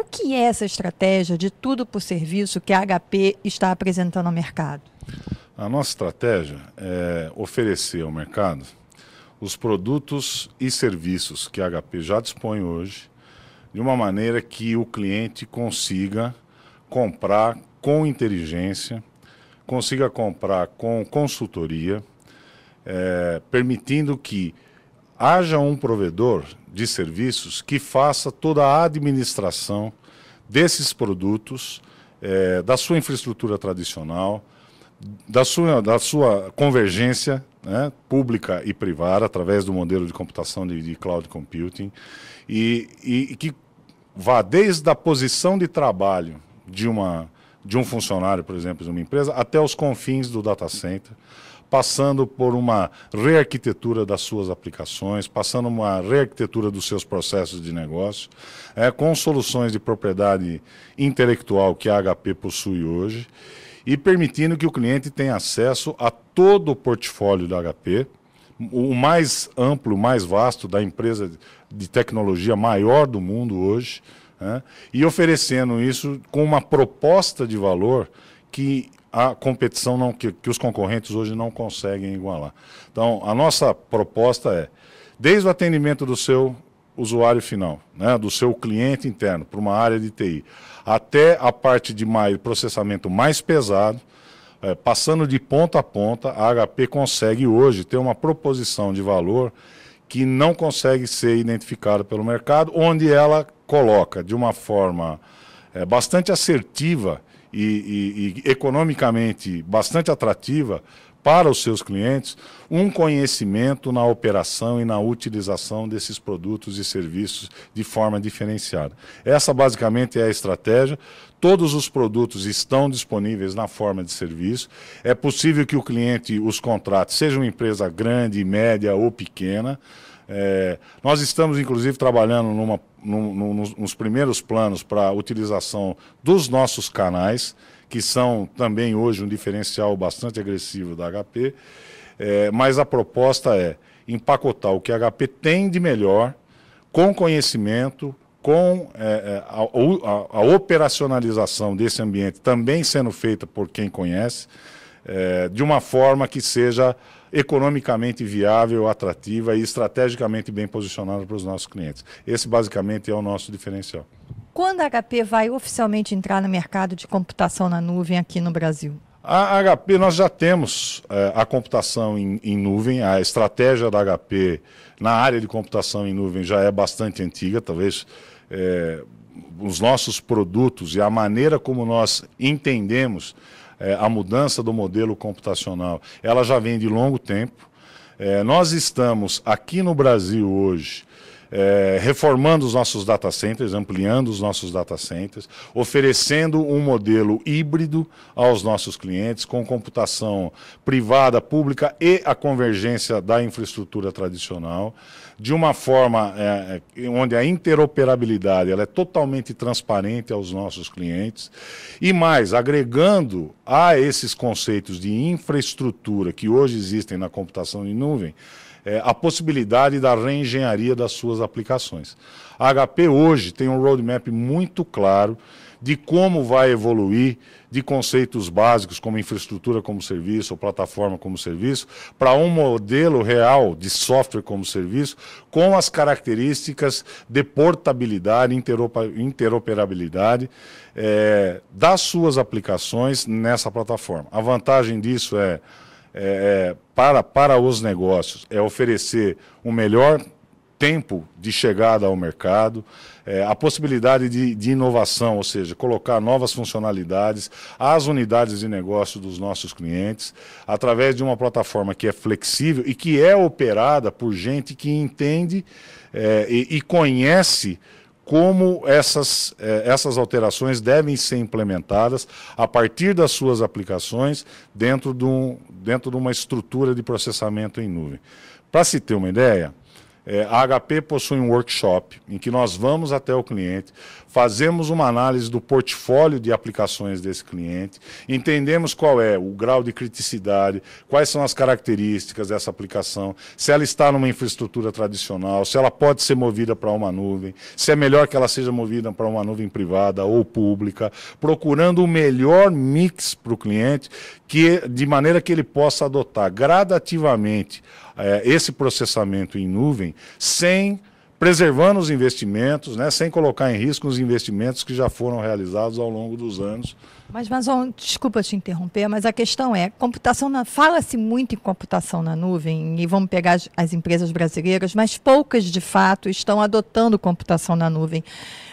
O que é essa estratégia de tudo por serviço que a HP está apresentando ao mercado? A nossa estratégia é oferecer ao mercado os produtos e serviços que a HP já dispõe hoje, de uma maneira que o cliente consiga comprar com inteligência, consiga comprar com consultoria, é, permitindo que haja um provedor de serviços que faça toda a administração desses produtos, é, da sua infraestrutura tradicional, da sua, da sua convergência né, pública e privada, através do modelo de computação de, de cloud computing, e, e, que vá desde a posição de trabalho de, uma, de um funcionário, por exemplo, de uma empresa, até os confins do data center passando por uma rearquitetura das suas aplicações, passando uma rearquitetura dos seus processos de negócio, é, com soluções de propriedade intelectual que a HP possui hoje, e permitindo que o cliente tenha acesso a todo o portfólio da HP, o mais amplo, mais vasto da empresa de tecnologia maior do mundo hoje, né? e oferecendo isso com uma proposta de valor que a competição não, que, que os concorrentes hoje não conseguem igualar. Então, a nossa proposta é, desde o atendimento do seu usuário final, né, do seu cliente interno, para uma área de TI, até a parte de mais, processamento mais pesado, é, passando de ponta a ponta, a HP consegue hoje ter uma proposição de valor que não consegue ser identificada pelo mercado, onde ela coloca de uma forma é, bastante assertiva e, e, e economicamente bastante atrativa para os seus clientes, um conhecimento na operação e na utilização desses produtos e serviços de forma diferenciada. Essa basicamente é a estratégia. Todos os produtos estão disponíveis na forma de serviço. É possível que o cliente os contrate, seja uma empresa grande, média ou pequena. É, nós estamos, inclusive, trabalhando numa, num, num, nos primeiros planos para a utilização dos nossos canais, que são também hoje um diferencial bastante agressivo da HP, é, mas a proposta é empacotar o que a HP tem de melhor, com conhecimento, com é, é a, a, a, operacionalização desse ambiente também sendo feita por quem conhece, é, de uma forma que seja economicamente viável, atrativa e estrategicamente bem posicionada para os nossos clientes. Esse basicamente é o nosso diferencial. Quando a HP vai oficialmente entrar no mercado de computação na nuvem aqui no Brasil? A HP, nós já temos eh, a computação em, em, nuvem, a estratégia da HP na área de computação em nuvem já é bastante antiga, talvez eh, os nossos produtos e a maneira como nós entendemos é, a mudança do modelo computacional, ela já vem de longo tempo. É, nós estamos aqui no Brasil hoje é, reformando os nossos data centers, ampliando os nossos data centers, oferecendo um modelo híbrido aos nossos clientes, com computação privada, pública e a convergência da infraestrutura tradicional, de uma forma é, é onde a interoperabilidade ela é totalmente transparente aos nossos clientes, e mais, agregando a esses conceitos de infraestrutura que hoje existem na computação em nuvem, é, a possibilidade da reengenharia das suas aplicações. A HP hoje tem um roadmap muito claro de como vai evoluir de conceitos básicos como infraestrutura como serviço ou plataforma como serviço para um modelo real de software como serviço com as características de portabilidade, interoperabilidade é, das suas aplicações nessa plataforma. A vantagem disso é é, é, para, para os negócios é oferecer um melhor tempo de chegada ao mercado, é, a possibilidade de, de, inovação, ou seja, colocar novas funcionalidades às unidades de negócio dos nossos clientes, através de uma plataforma que é flexível e que é operada por gente que entende é, e, e conhece como essas, eh, essas alterações devem ser implementadas a partir das suas aplicações dentro de, um, dentro de uma estrutura de processamento em nuvem. Para se ter uma ideia, eh, a HP possui um workshop em que nós vamos até o cliente, fazemos uma análise do portfólio de aplicações desse cliente, entendemos qual é o grau de criticidade, quais são as características dessa aplicação, se ela está numa infraestrutura tradicional, se ela pode ser movida para uma nuvem, se é melhor que ela seja movida para uma nuvem privada ou pública, procurando o melhor mix para o cliente, que de maneira que ele possa adotar gradativamente eh, esse processamento em nuvem sem preservando os investimentos, né, sem colocar em risco os investimentos que já foram realizados ao longo dos anos. Mas, Mazon, desculpa te interromper, mas a questão é, computação na fala-se muito em computação na nuvem, e vamos pegar as, as empresas brasileiras, mas poucas, de fato, estão adotando computação na nuvem.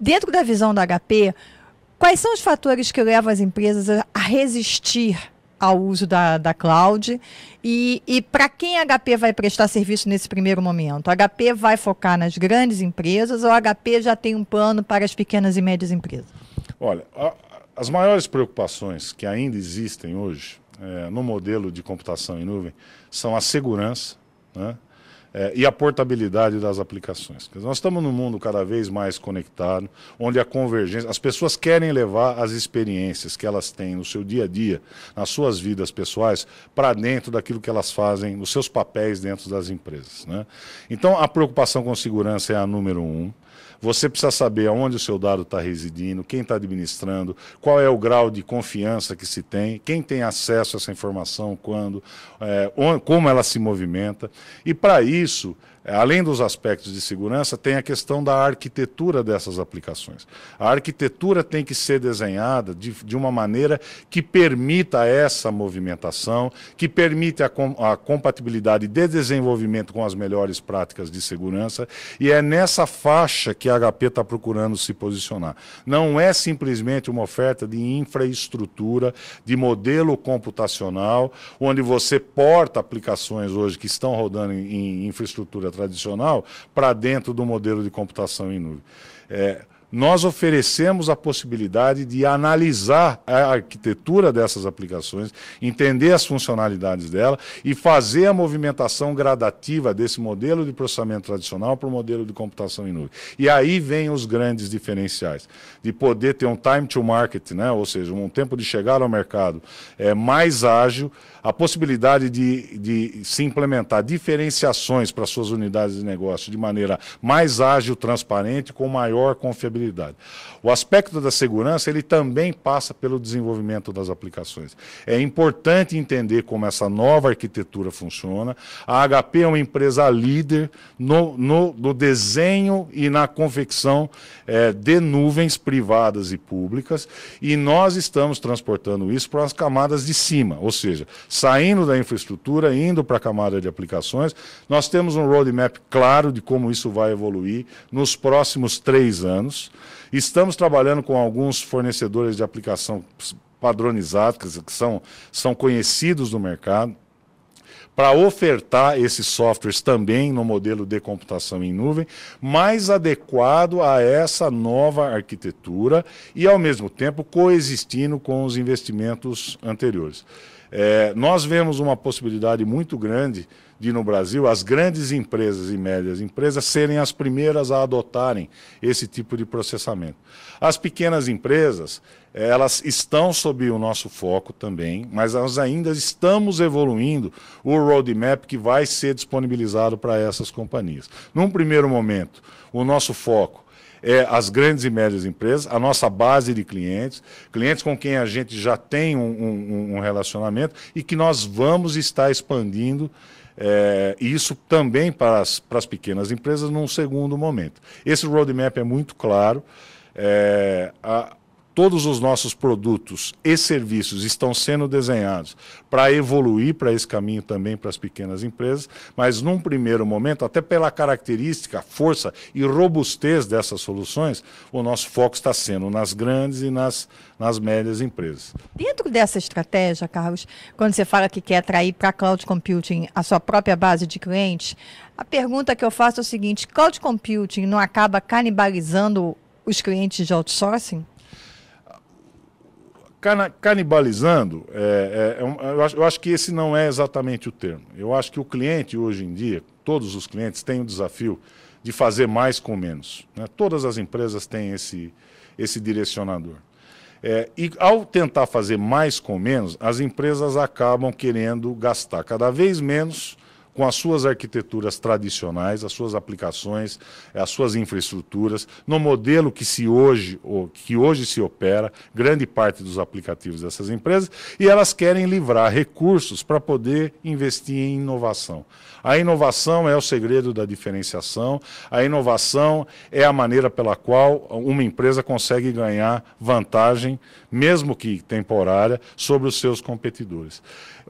Dentro da visão da HP, quais são os fatores que levam as empresas a resistir ao uso da, da cloud. E, e para quem a HP vai prestar serviço nesse primeiro momento? A HP vai focar nas grandes empresas ou a HP já tem um plano para as pequenas e médias empresas? Olha, a, as maiores preocupações que ainda existem hoje é, no modelo de computação em nuvem são a segurança, né? é, e a portabilidade das aplicações. Nós estamos num mundo cada vez mais conectado, onde a convergência, as pessoas querem levar as experiências que elas têm no seu dia a dia, nas suas vidas pessoais, para dentro daquilo que elas fazem, nos seus papéis dentro das empresas. Né? Então, a preocupação com segurança é a número um. Você precisa saber aonde o seu dado está residindo, quem está administrando, qual é o grau de confiança que se tem, quem tem acesso a essa informação, quando, é, como ela se movimenta. E para isso, é, além dos aspectos de segurança, tem a questão da arquitetura dessas aplicações. A arquitetura tem que ser desenhada de, de uma maneira que permita essa movimentação, que permita a, com, a compatibilidade de desenvolvimento com as melhores práticas de segurança, e é nessa faixa que a HP está procurando se posicionar. Não é simplesmente uma oferta de infraestrutura, de modelo computacional, onde você porta aplicações hoje que estão rodando em, em infraestrutura tradicional para dentro do modelo de computação em nuvem. É, nós oferecemos a possibilidade de analisar a arquitetura dessas aplicações, entender as funcionalidades dela e fazer a movimentação gradativa desse modelo de processamento tradicional para o modelo de computação em nuvem. E aí vem os grandes diferenciais, de poder ter um time to market, né? ou seja, um tempo de chegar ao mercado é, mais ágil, a possibilidade de, de se implementar diferenciações para suas unidades de negócio de maneira mais ágil, transparente, com maior confiabilidade responsabilidade. O aspecto da segurança, ele também passa pelo desenvolvimento das aplicações. É importante entender como essa nova arquitetura funciona. A HP é uma empresa líder no, no, no desenho e na confecção é, de nuvens privadas e públicas, e nós estamos transportando isso para as camadas de cima, ou seja, saindo da infraestrutura, indo para a camada de aplicações. Nós temos um roadmap claro de como isso vai evoluir nos próximos três anos. Estamos trabalhando com alguns fornecedores de aplicação padronizados, que são, são conhecidos no mercado, para ofertar esses softwares também no modelo de computação em nuvem, mais adequado a essa nova arquitetura e, ao mesmo tempo, coexistindo com os investimentos anteriores. É, nós vemos uma possibilidade muito grande de, no Brasil, as grandes empresas e médias empresas serem as primeiras a adotarem esse tipo de processamento. As pequenas empresas, elas estão sob o nosso foco também, mas nós ainda estamos evoluindo o roadmap que vai ser disponibilizado para essas companhias. Num primeiro momento, o nosso foco é, as grandes e médias empresas, a nossa base de clientes, clientes com quem a gente já tem um, um, um relacionamento e que nós vamos estar expandindo é, e isso também para as, para as pequenas empresas num segundo momento. Esse roadmap é muito claro. É, a, todos os nossos produtos e serviços estão sendo desenhados para evoluir para esse caminho também para as pequenas empresas, mas num primeiro momento, até pela característica, força e robustez dessas soluções, o nosso foco está sendo nas grandes e nas, nas médias empresas. Dentro dessa estratégia, Carlos, quando você fala que quer atrair para cloud computing a sua própria base de clientes, a pergunta que eu faço é o seguinte: cloud computing não acaba canibalizando os clientes de outsourcing? cana, canibalizando, é, é, é, eu, acho, eu acho que esse não é exatamente o termo. Eu acho que o cliente hoje em dia, todos os clientes têm o desafio de fazer mais com menos. Né? Todas as empresas têm esse, esse direcionador. É, e ao tentar fazer mais com menos, as empresas acabam querendo gastar cada vez menos com as suas arquiteturas tradicionais, as suas aplicações, as suas infraestruturas, no modelo que se hoje que hoje se opera grande parte dos aplicativos dessas empresas e elas querem livrar recursos para poder investir em inovação. A inovação é o segredo da diferenciação, a inovação é a maneira pela qual uma empresa consegue ganhar vantagem mesmo que temporária, sobre os seus competidores.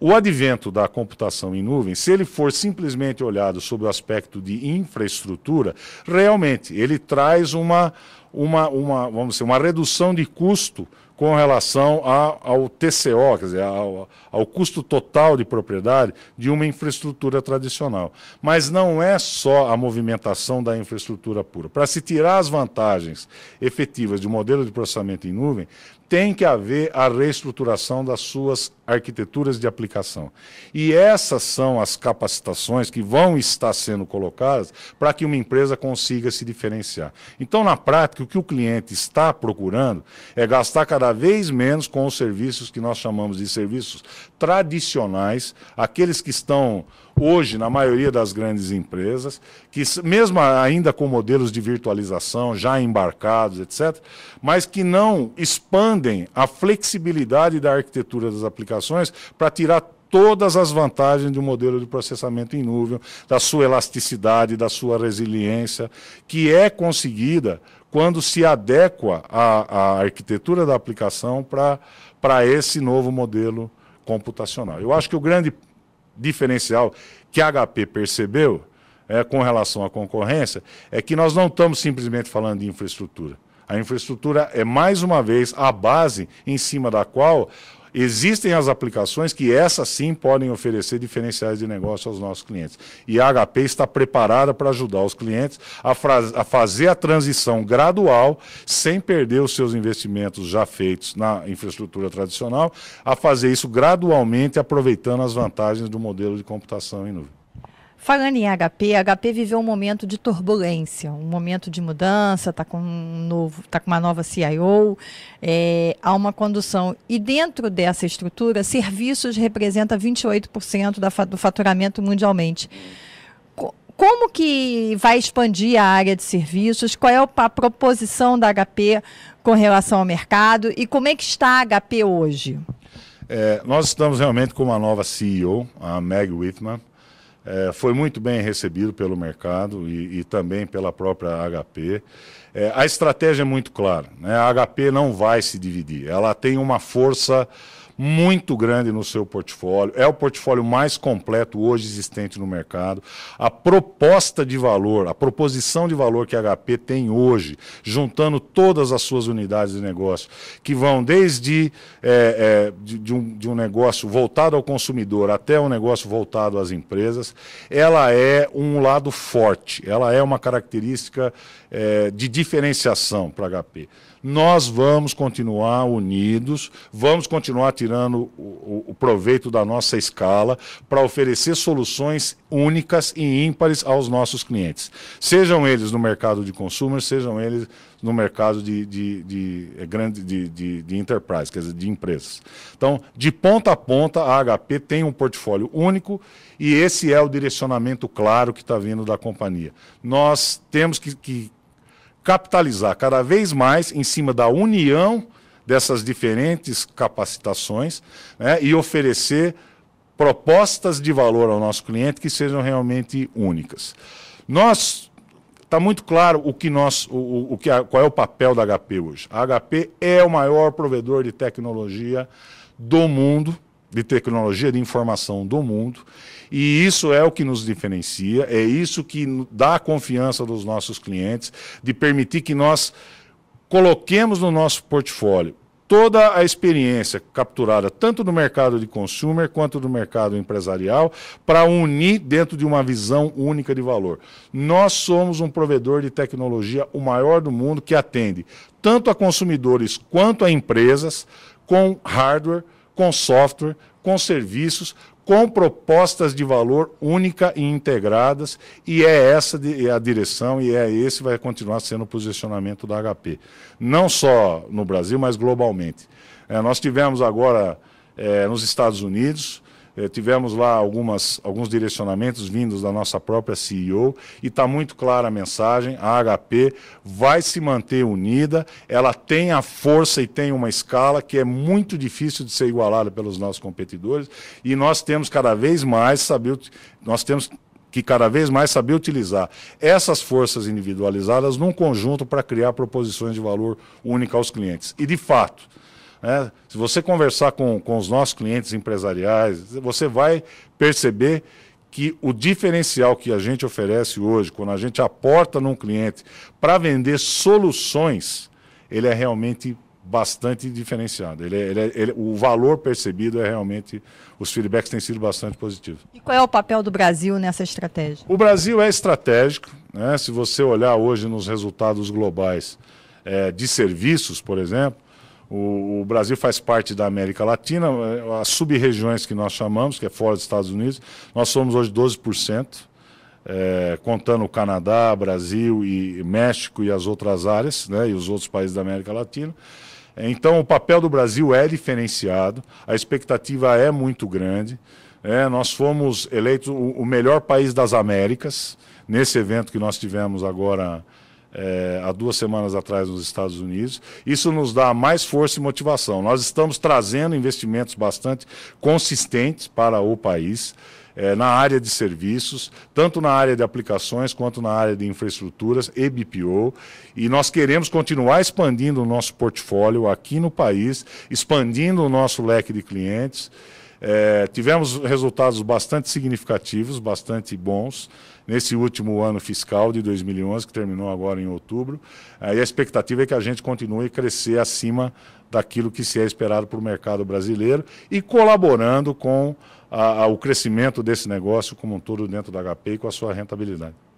O advento da computação em nuvem, se ele for simplesmente olhado sobre o aspecto de infraestrutura, realmente ele traz uma, uma, uma, vamos dizer, uma redução de custo com relação a, ao TCO, quer dizer, ao, ao, custo total de propriedade de uma infraestrutura tradicional. Mas não é só a movimentação da infraestrutura pura. Para se tirar as vantagens efetivas de um modelo de processamento em nuvem, tem que haver a reestruturação das suas arquiteturas de aplicação. E essas são as capacitações que vão estar sendo colocadas para que uma empresa consiga se diferenciar. Então, na prática, o que o cliente está procurando é gastar cada vez menos com os serviços que nós chamamos de serviços tradicionais, aqueles que estão hoje na maioria das grandes empresas, que mesmo ainda com modelos de virtualização já embarcados, etc., mas que não expandem a flexibilidade da arquitetura das aplicações para tirar todas as vantagens de um modelo de processamento em nuvem, da sua elasticidade, da sua resiliência, que é conseguida quando se adequa a, a arquitetura da aplicação para esse novo modelo computacional. Eu acho que o grande diferencial que a HP percebeu é, com relação à concorrência é que nós não estamos simplesmente falando de infraestrutura. A infraestrutura é, mais uma vez, a base em cima da qual Existem as aplicações que essas sim podem oferecer diferenciais de negócio aos nossos clientes. E a HP está preparada para ajudar os clientes a, a fazer a transição gradual, sem perder os seus investimentos já feitos na infraestrutura tradicional, a fazer isso gradualmente, aproveitando as vantagens do modelo de computação em nuvem. Falando em HP, a HP viveu um momento de turbulência, um momento de mudança, está com, um novo, tá com uma nova CIO, é, há uma condução. E dentro dessa estrutura, serviços representa 28% da, do faturamento mundialmente. Como que vai expandir a área de serviços? Qual é a proposição da HP com relação ao mercado? E como é que está a HP hoje? É, nós estamos realmente com uma nova CEO, a Meg Whitman é, foi muito bem recebido pelo mercado e, e também pela própria HP. É, a estratégia é muito clara: né? a HP não vai se dividir, ela tem uma força muito grande no seu portfólio, é o portfólio mais completo hoje existente no mercado. A proposta de valor, a proposição de valor que a HP tem hoje, juntando todas as suas unidades de negócio, que vão desde é, é, de, de, um, de um negócio voltado ao consumidor até um negócio voltado às empresas, ela é um lado forte, ela é uma característica é, de diferenciação para a HP. Nós vamos continuar unidos, vamos continuar tirando tirando o, o proveito da nossa escala para oferecer soluções únicas e ímpares aos nossos clientes. Sejam eles no mercado de consumer, sejam eles no mercado de, de, de, é, grande de, de, de enterprise, quer dizer, de empresas. Então, de ponta a ponta, a HP tem um portfólio único e esse é o direcionamento claro que está vindo da companhia. Nós temos que, que capitalizar cada vez mais em cima da união dessas diferentes capacitações né, e oferecer propostas de valor ao nosso cliente que sejam realmente únicas. Nós está muito claro o que nós, o, o que, qual é o papel da HP hoje. A HP é o maior provedor de tecnologia do mundo, de tecnologia de informação do mundo, e isso é o que nos diferencia, é isso que dá a confiança dos nossos clientes, de permitir que nós coloquemos no nosso portfólio toda a experiência capturada tanto no mercado de consumer quanto no mercado empresarial para unir dentro de uma visão única de valor. Nós somos um provedor de tecnologia o maior do mundo que atende tanto a consumidores quanto a empresas com hardware, com software, com serviços, com propostas de valor única e integradas, e é essa é a direção e é esse vai continuar sendo o posicionamento da HP, não só no Brasil, mas globalmente. É, nós tivemos agora é, nos Estados Unidos é, tivemos lá algumas, alguns direcionamentos vindos da nossa própria CEO e está muito clara a mensagem: a HP vai se manter unida, ela tem a força e tem uma escala que é muito difícil de ser igualada pelos nossos competidores e nós temos cada vez mais saber, nós temos que cada vez mais saber utilizar essas forças individualizadas num conjunto para criar proposições de valor única aos clientes. E de fato, né? Se você conversar com, com os nossos clientes empresariais, você vai perceber que o diferencial que a gente oferece hoje, quando a gente aporta num cliente para vender soluções, ele é realmente bastante diferenciado. Ele, é, ele, é, ele o valor percebido é realmente. Os feedbacks têm sido bastante positivos. E qual é o papel do Brasil nessa estratégia? O Brasil é estratégico. Né? Se você olhar hoje nos resultados globais é, de serviços, por exemplo, o, Brasil faz parte da América Latina, eh, as sub-regiões que nós chamamos, que é fora dos Estados Unidos, nós somos hoje 12%, é, eh, contando o Canadá, Brasil e México e as outras áreas, né, e os outros países da América Latina. Então, o papel do Brasil é diferenciado, a expectativa é muito grande. É, nós fomos eleitos o melhor país das Américas nesse evento que nós tivemos agora é, há duas semanas atrás nos Estados Unidos. Isso nos dá mais força e motivação. Nós estamos trazendo investimentos bastante consistentes para o país. É, na área de serviços, tanto na área de aplicações quanto na área de infraestruturas e BPO. E nós queremos continuar expandindo o nosso portfólio aqui no país, expandindo o nosso leque de clientes. É, tivemos resultados bastante significativos, bastante bons, nesse último ano fiscal de 2011, que terminou agora em outubro. É, e a expectativa é que a gente continue a crescer acima daquilo que se é esperado para o mercado brasileiro e colaborando com a, a, o crescimento desse negócio como um todo dentro da HP e com a sua rentabilidade.